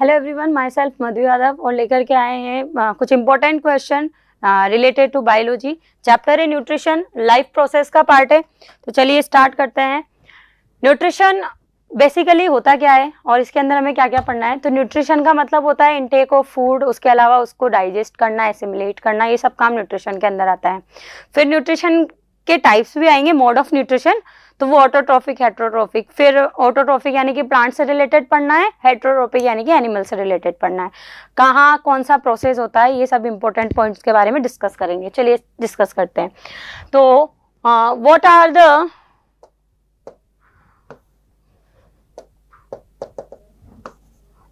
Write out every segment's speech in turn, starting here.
Hello everyone myself Madhu Yadav और लेकर के आए हैं कुछ important question related to biology chapter है न्यूट्रिशन लाइफ प्रोसेस का पार्ट है तो चलिए स्टार्ट करते हैं न्यूट्रिशन बेसिकली होता क्या है और इसके अंदर हमें क्या क्या पढ़ना है तो न्यूट्रिशन का मतलब होता है इनटेक ऑफ फूड उसके अलावा उसको डाइजेस्ट करना एसिमुलेट करना ये सब काम न्यूट्रिशन के अंदर आता है फिर न्यूट्रिशन के टाइप्स भी आएंगे मोड ऑफ न्यूट्रिशन तो वो ऑटोट्रॉफिक हेट्रोट्रॉफिक फिर ऑटोट्रॉफिक यानी कि प्लांट से रिलेटेड पढ़ना है हेट्रोट्रॉफिक यानी कि एनिमल से रिलेटेड पढ़ना है कहाँ कौन सा प्रोसेस होता है ये सब इंपॉर्टेंट पॉइंट्स के बारे में डिस्कस करेंगे चलिए डिस्कस करते हैं तो what are the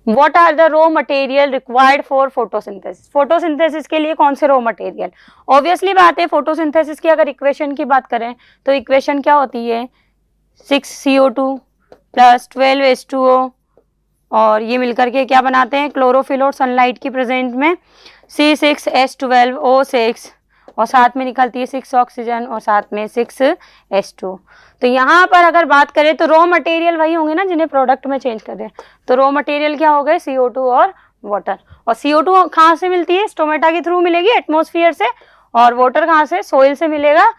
what are the raw material required for photosynthesis photosynthesis के लिए कौन से रॉ मटेरियल ऑब्वियसली बात है फोटोसिंथेसिस की अगर इक्वेशन की बात करें तो इक्वेशन क्या होती है six C O two plus twelve S two O और ये मिलकर के क्या बनाते हैं क्लोरोफिल और सनलाइट की प्रेजेंट में C six S twelve O six और साथ में निकलती है सिक्स ऑक्सीजन और साथ में सिक्स एस टू तो यहाँ पर अगर बात करें तो रॉ मटेरियल वही होंगे ना जिन्हें प्रोडक्ट में चेंज कर दें तो रॉ मटेरियल क्या हो गए सी ओ टू और वाटर और सी ओ टू कहाँ से मिलती है स्टोमेटा के थ्रू मिलेगी एटमोसफियर से और वाटर कहाँ से सोइल से मिलेगा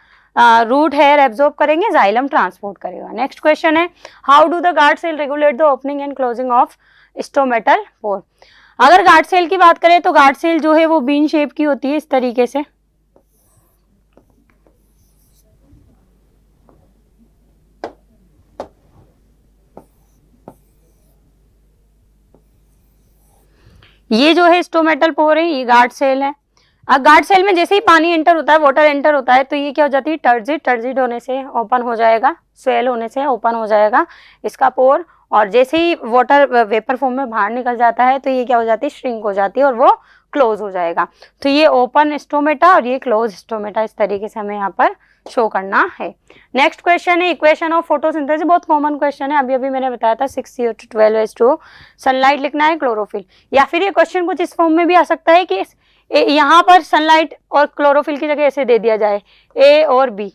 रूट हेयर एब्जॉर्ब करेंगे जाइलम ट्रांसपोर्ट करेगा नेक्स्ट क्वेश्चन है how do the guard cell regulate the opening and closing of stomatal pore अगर गार्ड सेल की बात करें तो गार्ड सेल जो है वो बीन शेप की होती है इस तरीके से ये जो है स्टोमेटल पोर है ये गार्ड सेल है अब गार्ड सेल में जैसे ही पानी एंटर होता है वाटर एंटर होता है तो ये क्या हो जाती है टर्जिड टर्जिड होने से ओपन हो जाएगा स्वेल होने से ओपन हो जाएगा इसका पोर और जैसे ही वाटर वेपर फॉर्म में बाहर निकल जाता है तो ये क्या हो जाती है श्रिंक हो जाती है और वो क्लोज हो जाएगा तो ये ओपन स्टोमेटा और ये क्लोज स्टोमेटा इस तरीके से हमें यहाँ पर शो करना है नेक्स्ट क्वेश्चन है इक्वेशन ऑफ फोटोसिंथेसिस बहुत कॉमन क्वेश्चन है अभी अभी मैंने बताया था six C two twelve S two sunlight लिखना है क्लोरोफिल या फिर ये क्वेश्चन कुछ इस फॉर्म में भी आ सकता है कि यहाँ पर सनलाइट और क्लोरोफिल की जगह ऐसे दे दिया जाए ए और बी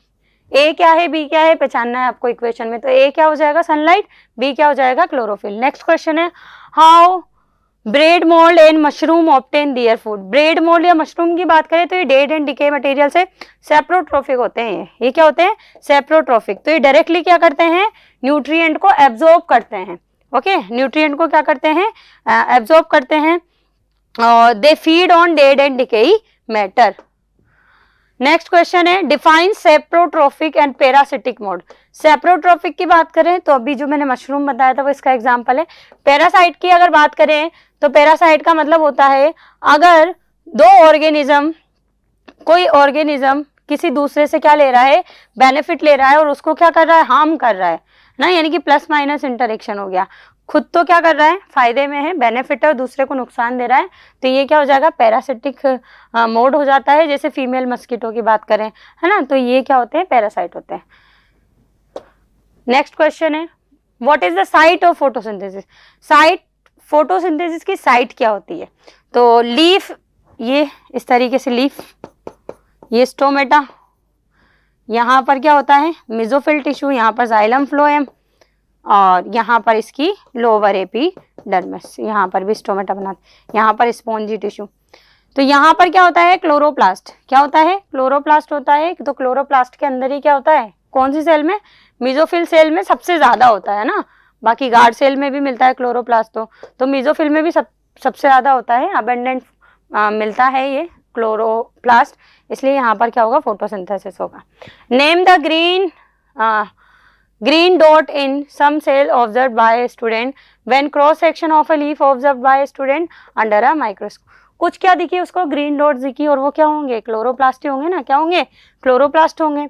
ए क्या है बी क्या है पहचानना है आपको इक्वेशन में तो ए क्या हो जाएगा सनलाइट बी क्या हो जाएगा क्लोरोफिल नेक्स्ट क्वेश्चन है how bread mould and mushroom obtain their food bread mould या मशरूम की बात करें तो ये डेड एंड डिके मटेरियल से सेप्रोट्रोफिक होते हैं ये क्या होते हैं सेप्रोट्रोफिक तो ये डायरेक्टली क्या करते हैं न्यूट्रिएंट को एब्जॉर्ब करते हैं ओके न्यूट्रिएंट को क्या करते हैं एब्जॉर्ब करते हैं और they feed on dead and decay matter next question है define saprotrophic and parasitic mode saprotrophic की बात करें तो अभी जो मैंने मशरूम बताया था वो इसका एग्जांपल है पैरासाइट की अगर बात करें तो पैरासाइट का मतलब होता है अगर दो ऑर्गेनिज्म कोई ऑर्गेनिज्म किसी दूसरे से क्या ले रहा है बेनिफिट ले रहा है और उसको क्या कर रहा है हार्म कर रहा है ना यानी कि प्लस माइनस इंटरेक्शन हो गया खुद तो क्या कर रहा है फायदे में है बेनिफिट है और दूसरे को नुकसान दे रहा है तो ये क्या हो जाएगा पैरासिटिक मोड हो जाता है जैसे फीमेल मस्कीटो की बात करें है ना तो ये क्या होते हैं पैरासाइट होते हैं नेक्स्ट क्वेश्चन है what is the site of photosynthesis site photosynthesis की साइट क्या होती है तो लीफ ये इस तरीके से लीफ ये स्टोमेटा यहाँ पर क्या होता है मिजोफिल टिश्यू यहाँ पर जाइलम फ्लोएम और यहाँ पर इसकी लोअर एपी डरमस यहाँ पर भी स्टोमेटा बना यहाँ पर स्पॉन्जी टिश्यू तो यहाँ पर क्या होता है क्लोरोप्लास्ट क्या होता है क्लोरोप्लास्ट होता है तो क्लोरोप्लास्ट के अंदर ही क्या होता है कौन सी सेल में मिजोफिल सेल में सबसे ज़्यादा होता है ना बाकी गार्ड सेल में भी मिलता है क्लोरोप्लास्ट तो, तो मिजोफिल में भी सब सबसे ज़्यादा होता है अबेंडेंट मिलता है ये क्लोरोप्लास्ट इसलिए यहाँ पर क्या होगा फोटोसिंथेसिस होगा name the green Green dot in some cell observed by a student when cross section of a leaf observed by a student under a microscope. कुछ क्या दिखी उसको ग्रीन डॉट दिखी और वो क्या होंगे क्लोरोप्लास्ट होंगे ना क्या होंगे क्लोरोप्लास्ट होंगे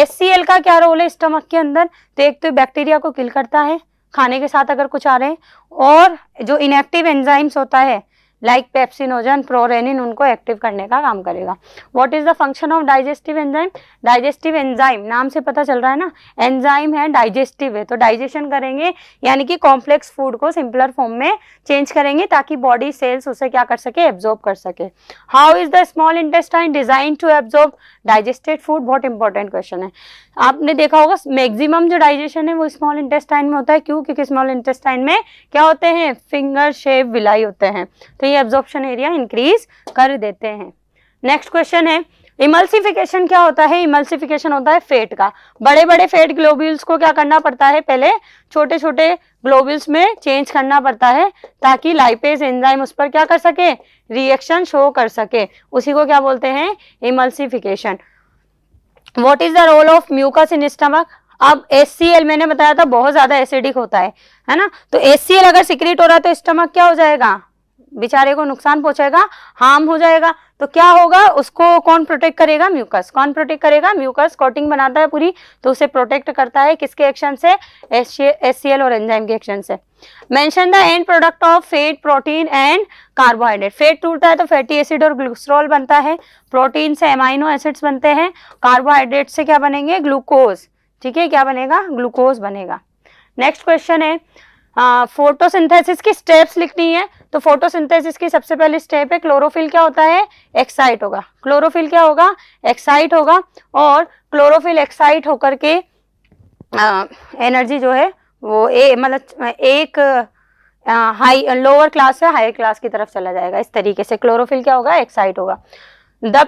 एस का क्या रोल है स्टमक के अंदर तो एक तो बैक्टीरिया को किल करता है खाने के साथ अगर कुछ आ रहे हैं और जो इनएक्टिव एंजाइम्स होता है लाइक पेप्सिनोजन प्रोरेनिन उनको एक्टिव करने का काम करेगा what is the function of digestive enzyme digestive enzyme नाम से पता चल रहा है ना एंजाइम है डाइजेस्टिव है तो डाइजेशन करेंगे यानी कि कॉम्प्लेक्स फूड को सिंपलर फॉर्म में चेंज करेंगे ताकि बॉडी सेल्स उसे क्या कर सके एब्जॉर्ब कर सके how is the small intestine design to absorb digested food बहुत इंपॉर्टेंट क्वेश्चन है आपने देखा होगा मैक्सिमम जो डाइजेशन है वो स्मॉल इंटेस्टाइन में होता है क्यों क्योंकि स्मॉल इंटेस्टाइन में क्या होते हैं फिंगर शेप विलाई होते हैं तो ये एब्जॉर्प्शन एरिया इंक्रीज कर देते हैं नेक्स्ट क्वेश्चन है इमल्सिफिकेशन क्या होता है इमल्सिफिकेशन होता है फेट का बड़े बड़े फेट ग्लोब्यूल्स को क्या करना पड़ता है पहले छोटे छोटे ग्लोब्यूल्स में चेंज करना पड़ता है ताकि लाइपेज एंजाइम उस पर क्या कर सके रिएक्शन शो कर सके उसी को क्या बोलते हैं emulsification what is the role of mucus in stomach अब एस मैंने बताया था बहुत ज्यादा एसिडिक होता है है ना तो एस अगर सिक्रिट हो रहा है तो स्टमक क्या हो जाएगा बेचारे को नुकसान पहुंचेगा हार्म हो जाएगा तो क्या होगा उसको कौन प्रोटेक्ट करेगा म्यूकस कौन प्रोटेक्ट करेगा म्यूकस कोटिंग बनाता है पूरी तो उसे प्रोटेक्ट करता है किसके एक्शन से एस सी और एंजाइम के एक्शन से mention the end product of fat protein and carbohydrate fat टूटता है तो फैटी एसिड और ग्लिसरॉल बनता है प्रोटीन से एमाइनो एसिड्स बनते हैं कार्बोहाइड्रेट से क्या बनेंगे ग्लूकोज ठीक है क्या बनेगा ग्लूकोज बनेगा नेक्स्ट क्वेश्चन है फोटोसिंथेसिस की स्टेप्स लिखनी है तो फोटोसिंथेसिस की सबसे पहली स्टेप है क्लोरोफिल क्या होता है एक्साइट होगा क्लोरोफिल क्या होगा एक्साइट होगा और क्लोरोफिल एक्साइट होकर के एनर्जी जो है वो ए मतलब एक हाई लोअर क्लास से हायर क्लास की तरफ चला जाएगा इस तरीके से क्लोरोफिल क्या होगा एक्साइट होगा the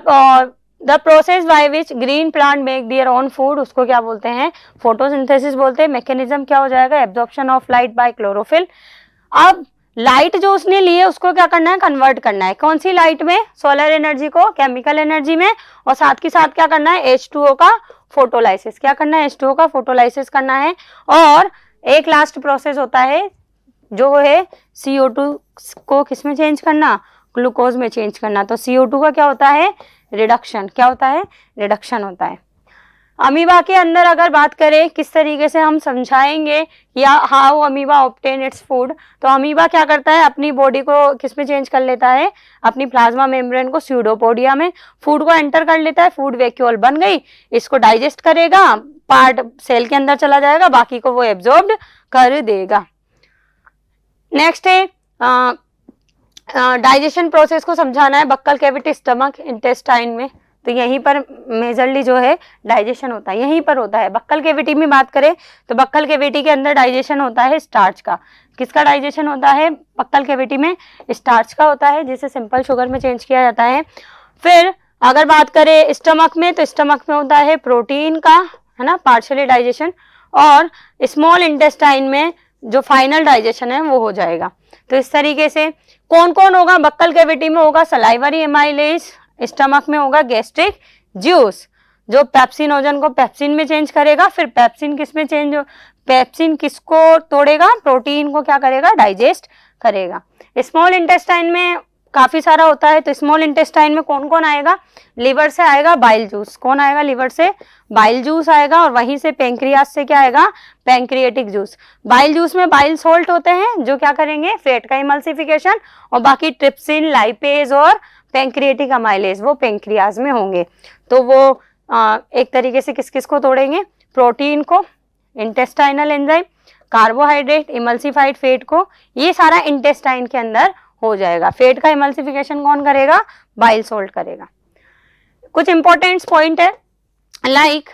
the process by which green plant make their own food उसको क्या बोलते हैं फोटोसिंथेसिस बोलते हैं मैकेनिज्म क्या हो जाएगा absorption of light by chlorophyll अब लाइट जो उसने लिए उसको क्या करना है कन्वर्ट करना है कौन सी लाइट में सोलर एनर्जी को केमिकल एनर्जी में और साथ के साथ क्या करना है एच का फोटोलाइसिस क्या करना है एच का फोटोलाइसिस करना है और एक लास्ट प्रोसेस होता है जो है सीओ को किस में चेंज करना ग्लूकोज में चेंज करना तो सीओ का क्या होता है रिडक्शन क्या होता है रिडक्शन होता है अमीबा के अंदर अगर बात करें किस तरीके से हम समझाएंगे या how amoeba obtain its food तो अमीबा क्या करता है अपनी बॉडी को किस में चेंज कर लेता है अपनी प्लाज्मा मेम्ब्रेन को स्यूडोपोडिया में फूड को एंटर कर लेता है फूड वैक्यूल बन गई इसको डाइजेस्ट करेगा पार्ट सेल के अंदर चला जाएगा बाकी को वो एब्जॉर्ब कर देगा नेक्स्ट है डाइजेशन प्रोसेस को समझाना है बक्कल कैविटी स्टमक इंटेस्टाइन में तो यहीं पर मेजरली जो है डाइजेशन होता है यहीं पर होता है बक्कल केविटी में बात करें तो बक्कल केविटी के अंदर डाइजेशन होता है स्टार्च का किसका डाइजेशन होता है बक्कल केविटी में स्टार्च का होता है जिसे सिंपल शुगर में चेंज किया जाता है फिर अगर बात करें स्टमक में तो स्टमक में होता है प्रोटीन का है ना पार्शली डाइजेशन और स्मॉल इंटेस्टाइन में जो फाइनल डाइजेशन है वो हो जाएगा तो इस तरीके से कौन कौन होगा बक्कल केविटी में होगा सलाइवरी एमाइलेज स्टमक में होगा गैस्ट्रिक जूस जो पैप्सिन ओजन को पैप्सिन में चेंज करेगा फिर पैप्सिन किस में चेंज हो पैप्सिन किसको तोड़ेगा प्रोटीन को क्या करेगा डाइजेस्ट करेगा स्मॉल इंटेस्टाइन में काफ़ी सारा होता है तो स्मॉल इंटेस्टाइन में कौन कौन आएगा लीवर से आएगा बाइल जूस कौन आएगा लीवर से बाइल जूस आएगा और वहीं से पेंक्रियास से क्या आएगा पेंक्रिएटिक जूस बाइल जूस में बाइल सोल्ट होते हैं जो क्या करेंगे फेट का इमल्सिफिकेशन और बाकी ट्रिप्सिन लाइपेज और पेंक्रिएटिक अमाइलेज वो पेंक्रियाज में होंगे तो वो आ, एक तरीके से किस किस को तोड़ेंगे प्रोटीन को intestinal enzyme carbohydrate emulsified fat को ये सारा इंटेस्टाइन के अंदर हो जाएगा फेट का इमल्सिफिकेशन कौन करेगा बाइल सोल्ट करेगा कुछ इंपॉर्टेंट पॉइंट है like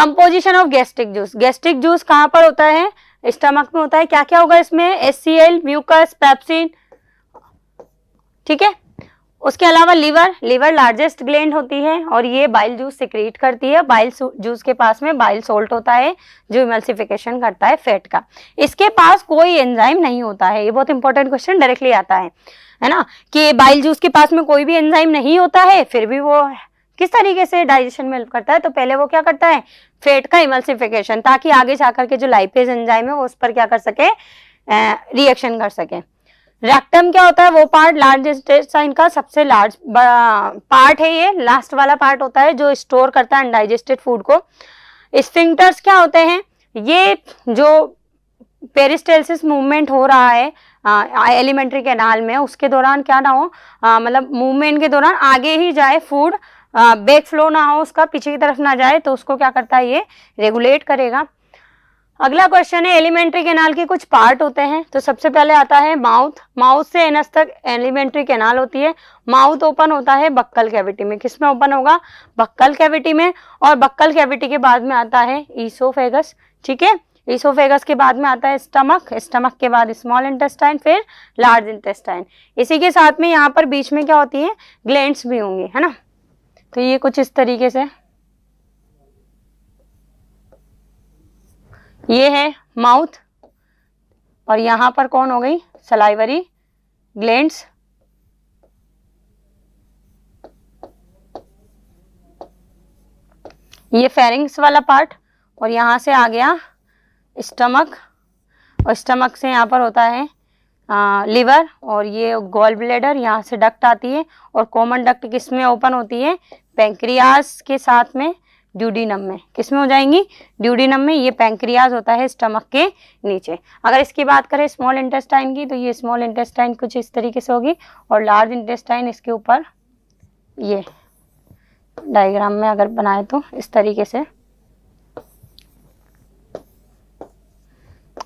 composition of gastric juice gastric juice कहाँ पर होता है स्टमक में होता है क्या क्या होगा इसमें S C L mucus pepsin ठीक है उसके अलावा लीवर लीवर लार्जेस्ट ग्लैंड होती है और ये बाइल जूस सिक्रीट करती है बाइल जूस के पास में बाइल सोल्ट होता है जो इमल्सिफिकेशन करता है फैट का इसके पास कोई एंजाइम नहीं होता है ये बहुत इंपॉर्टेंट क्वेश्चन डायरेक्टली आता है है ना कि बाइल जूस के पास में कोई भी एंजाइम नहीं होता है फिर भी वो किस तरीके से डाइजेशन में हेल्प करता है तो पहले वो क्या करता है फेट का इमल्सिफिकेशन ताकि आगे जाकर के जो लाइपेज एंजाइम है वो उस पर क्या कर सके रिएक्शन कर सके रेक्टम क्या होता है वो पार्ट लार्ज इंटेस्टाइन का सबसे लार्ज पार्ट है ये लास्ट वाला पार्ट होता है जो स्टोर करता है अनडाइजेस्टेड फूड को स्पिंगटर्स क्या होते हैं ये जो पेरिस्टेलिस मूवमेंट हो रहा है एलिमेंट्री कैनाल में उसके दौरान क्या ना हो मतलब मूवमेंट के दौरान आगे ही जाए फूड बैक फ्लो ना हो उसका पीछे की तरफ ना जाए तो उसको क्या करता है ये रेगुलेट करेगा अगला क्वेश्चन है एलिमेंट्री कैनाल के कुछ पार्ट होते हैं तो सबसे पहले आता है माउथ माउथ से एनस तक एलिमेंट्री कैनाल होती है माउथ ओपन होता है बक्कल कैविटी में किसमें ओपन होगा बक्कल कैविटी में और बक्कल कैविटी के बाद में आता है ईसोफेगस ठीक है ईसोफेगस के बाद में आता है स्टमक स्टमक के बाद स्मॉल इंटेस्टाइन फिर लार्ज इंटेस्टाइन इसी के साथ में यहाँ पर बीच में क्या होती है ग्लैंड्स भी होंगे है ना तो ये कुछ इस तरीके से ये है माउथ और यहाँ पर कौन हो गई सलाइवरी ग्लैंड्स ये फेरिंग्स वाला पार्ट और यहाँ से आ गया स्टमक और स्टमक से यहाँ पर होता है आ, लिवर और ये गोल ब्लेडर यहाँ से डक्ट आती है और कॉमन डक्ट किस में ओपन होती है पेंक्रियास के साथ में ड्यूडीनम में किसमें हो जाएंगी ड्यूडीनम में ये पैंक्रियाज होता है स्टमक के नीचे अगर इसकी बात करें स्मॉल इंटेस्टाइन की तो ये स्मॉल इंटेस्टाइन कुछ इस तरीके से होगी और लार्ज इंटेस्टाइन इसके ऊपर ये डायग्राम में अगर बनाए तो इस तरीके से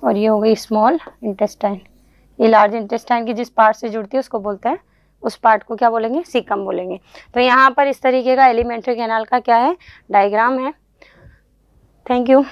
और ये हो गई स्मॉल इंटेस्टाइन ये लार्ज इंटेस्टाइन की जिस पार्ट से जुड़ती है उसको बोलते हैं उस पार्ट को क्या बोलेंगे सीकम बोलेंगे तो यहाँ पर इस तरीके का एलिमेंट्री कैनाल का क्या है डायग्राम है थैंक यू